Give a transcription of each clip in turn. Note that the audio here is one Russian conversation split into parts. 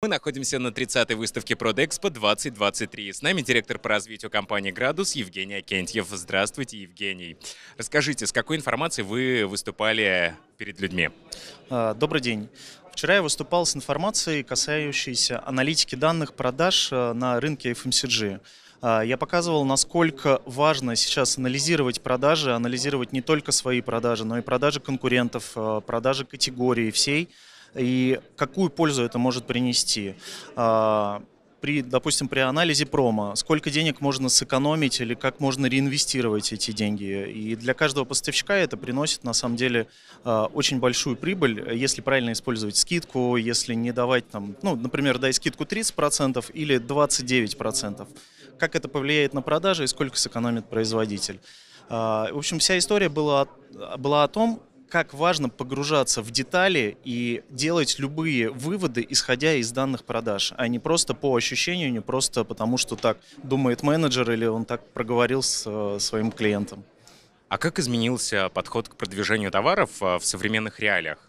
Мы находимся на 30-й выставке Продэкспо 2023. С нами директор по развитию компании «Градус» Евгений Акентьев. Здравствуйте, Евгений. Расскажите, с какой информацией вы выступали перед людьми? А, добрый день. Вчера я выступал с информацией, касающейся аналитики данных продаж а, на рынке FMCG. Эм а, я показывал, насколько важно сейчас анализировать продажи, анализировать не только свои продажи, но и продажи конкурентов, продажи категории всей, и какую пользу это может принести а, при, допустим, при анализе промо, сколько денег можно сэкономить или как можно реинвестировать эти деньги. И для каждого поставщика это приносит, на самом деле, а, очень большую прибыль, если правильно использовать скидку, если не давать там, ну, например, дай скидку 30% или 29%. Как это повлияет на продажи и сколько сэкономит производитель. А, в общем, вся история была, была о том, как важно погружаться в детали и делать любые выводы, исходя из данных продаж, а не просто по ощущению, не просто потому, что так думает менеджер или он так проговорил с э, своим клиентом. А как изменился подход к продвижению товаров э, в современных реалиях?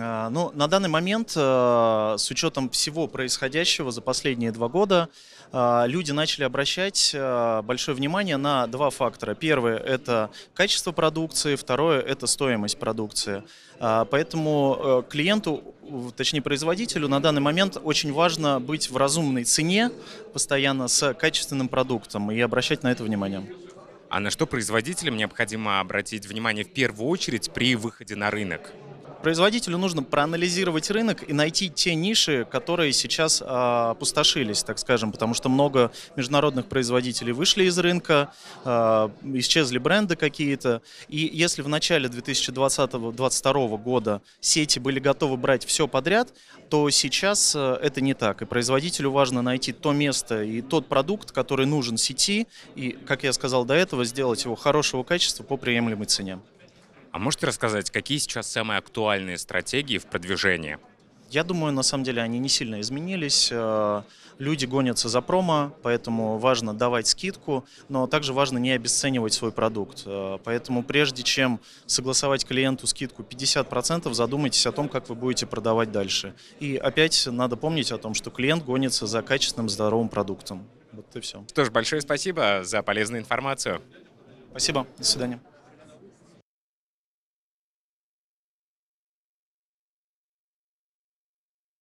А, ну, на данный момент, а, с учетом всего происходящего за последние два года, а, люди начали обращать большое внимание на два фактора. Первое – это качество продукции, второе – это стоимость продукции. Поэтому клиенту, точнее производителю, на данный момент очень важно быть в разумной цене постоянно с качественным продуктом и обращать на это внимание. А на что производителям необходимо обратить внимание в первую очередь при выходе на рынок? Производителю нужно проанализировать рынок и найти те ниши, которые сейчас а, опустошились, так скажем, потому что много международных производителей вышли из рынка, а, исчезли бренды какие-то. И если в начале 2020-2022 года сети были готовы брать все подряд, то сейчас а, это не так. И производителю важно найти то место и тот продукт, который нужен сети, и, как я сказал до этого, сделать его хорошего качества по приемлемой цене. А можете рассказать, какие сейчас самые актуальные стратегии в продвижении? Я думаю, на самом деле они не сильно изменились. Э, люди гонятся за промо, поэтому важно давать скидку, но также важно не обесценивать свой продукт. Э, поэтому прежде чем согласовать клиенту скидку 50%, задумайтесь о том, как вы будете продавать дальше. И опять надо помнить о том, что клиент гонится за качественным, здоровым продуктом. Вот и все. Что ж, большое спасибо за полезную информацию. Спасибо. До свидания.